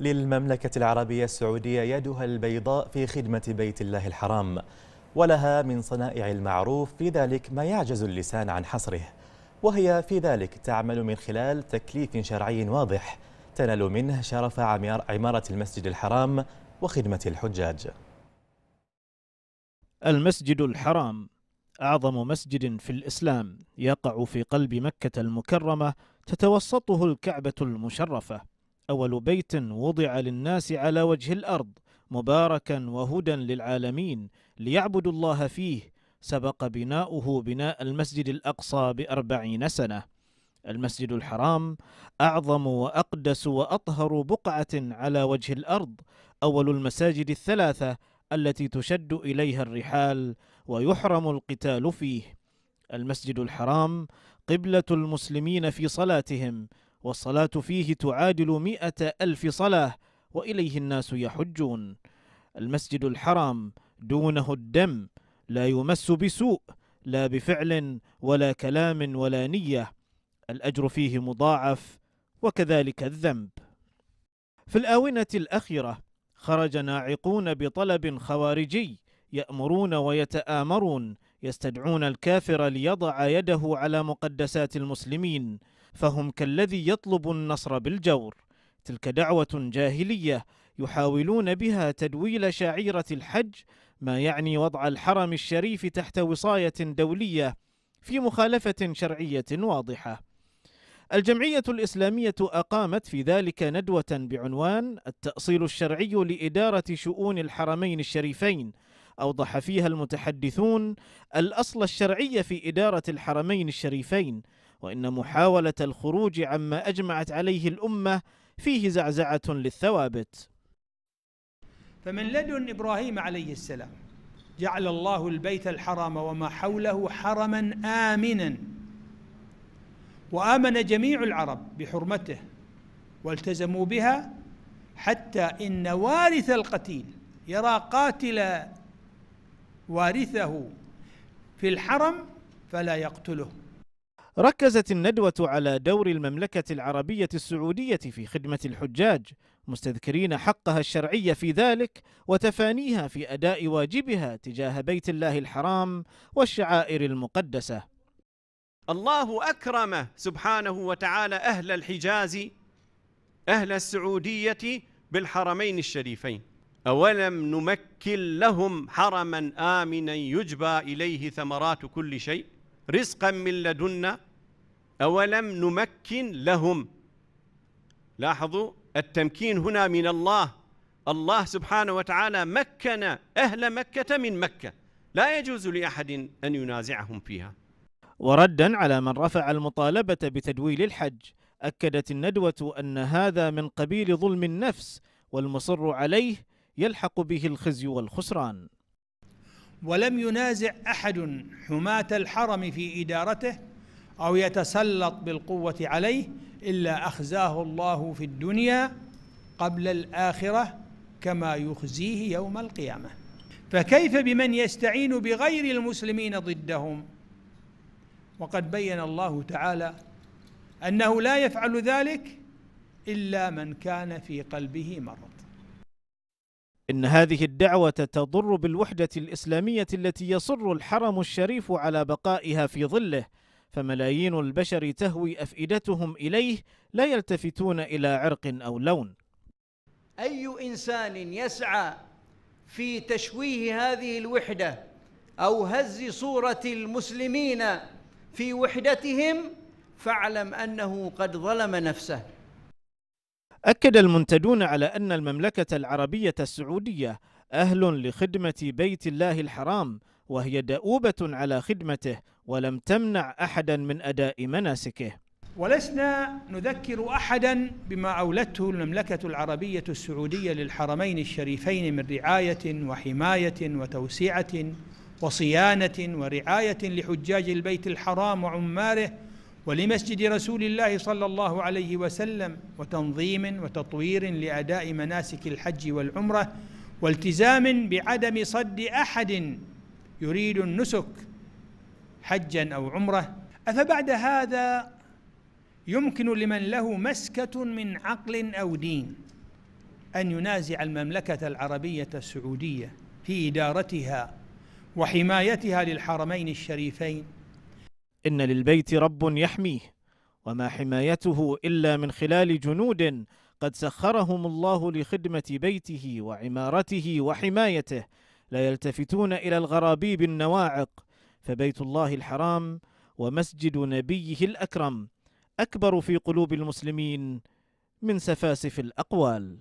للمملكة العربية السعودية يدها البيضاء في خدمة بيت الله الحرام ولها من صنائع المعروف في ذلك ما يعجز اللسان عن حصره وهي في ذلك تعمل من خلال تكليف شرعي واضح تنال منه شرف عمارة المسجد الحرام وخدمة الحجاج المسجد الحرام أعظم مسجد في الإسلام يقع في قلب مكة المكرمة تتوسطه الكعبة المشرفة أول بيت وضع للناس على وجه الأرض مباركا وهدى للعالمين ليعبدوا الله فيه سبق بناؤه بناء المسجد الأقصى بأربعين سنة المسجد الحرام أعظم وأقدس وأطهر بقعة على وجه الأرض أول المساجد الثلاثة التي تشد إليها الرحال ويحرم القتال فيه المسجد الحرام قبلة المسلمين في صلاتهم والصلاة فيه تعادل مئة ألف صلاة وإليه الناس يحجون المسجد الحرام دونه الدم لا يمس بسوء لا بفعل ولا كلام ولا نية الأجر فيه مضاعف وكذلك الذنب في الآونة الأخيرة خرج ناعقون بطلب خوارجي يأمرون ويتآمرون يستدعون الكافر ليضع يده على مقدسات المسلمين فهم كالذي يطلب النصر بالجور تلك دعوة جاهلية يحاولون بها تدويل شعيرة الحج ما يعني وضع الحرم الشريف تحت وصاية دولية في مخالفة شرعية واضحة. الجمعية الإسلامية أقامت في ذلك ندوة بعنوان التأصيل الشرعي لإدارة شؤون الحرمين الشريفين، أوضح فيها المتحدثون الأصل الشرعي في إدارة الحرمين الشريفين، وإن محاولة الخروج عما أجمعت عليه الأمة فيه زعزعة للثوابت فمن لدن إبراهيم عليه السلام جعل الله البيت الحرام وما حوله حرما آمنا وآمن جميع العرب بحرمته والتزموا بها حتى إن وارث القتيل يرى قاتل وارثه في الحرم فلا يقتله ركزت الندوة على دور المملكة العربية السعودية في خدمة الحجاج مستذكرين حقها الشرعي في ذلك وتفانيها في أداء واجبها تجاه بيت الله الحرام والشعائر المقدسة الله أكرم سبحانه وتعالى أهل الحجاز أهل السعودية بالحرمين الشريفين أولم نمكن لهم حرما آمنا يجبى إليه ثمرات كل شيء رزقا من لدنا أولم نمكن لهم لاحظوا التمكين هنا من الله الله سبحانه وتعالى مكن أهل مكة من مكة لا يجوز لأحد أن ينازعهم فيها وردا على من رفع المطالبة بتدويل الحج أكدت الندوة أن هذا من قبيل ظلم النفس والمصر عليه يلحق به الخزي والخسران ولم ينازع أحد حماة الحرم في إدارته أو يتسلط بالقوة عليه إلا أخزاه الله في الدنيا قبل الآخرة كما يخزيه يوم القيامة فكيف بمن يستعين بغير المسلمين ضدهم وقد بين الله تعالى أنه لا يفعل ذلك إلا من كان في قلبه مرض إن هذه الدعوة تضر بالوحدة الإسلامية التي يصر الحرم الشريف على بقائها في ظله فملايين البشر تهوي أفئدتهم إليه لا يلتفتون إلى عرق أو لون أي إنسان يسعى في تشويه هذه الوحدة أو هز صورة المسلمين في وحدتهم فاعلم أنه قد ظلم نفسه أكد المنتدون على أن المملكة العربية السعودية أهل لخدمة بيت الله الحرام وهي دؤوبة على خدمته ولم تمنع أحدا من أداء مناسكه ولسنا نذكر أحدا بما أولته المملكة العربية السعودية للحرمين الشريفين من رعاية وحماية وتوسعة وصيانة ورعاية لحجاج البيت الحرام وعماره ولمسجد رسول الله صلى الله عليه وسلم وتنظيم وتطوير لاداء مناسك الحج والعمره والتزام بعدم صد احد يريد النسك حجا أو عمرة أفبعد هذا يمكن لمن له مسكة من عقل أو دين أن ينازع المملكة العربية السعودية في إدارتها وحمايتها للحرمين الشريفين إن للبيت رب يحميه وما حمايته إلا من خلال جنود قد سخرهم الله لخدمة بيته وعمارته وحمايته لا يلتفتون إلى الغرابيب النواعق فبيت الله الحرام ومسجد نبيه الأكرم أكبر في قلوب المسلمين من سفاسف الأقوال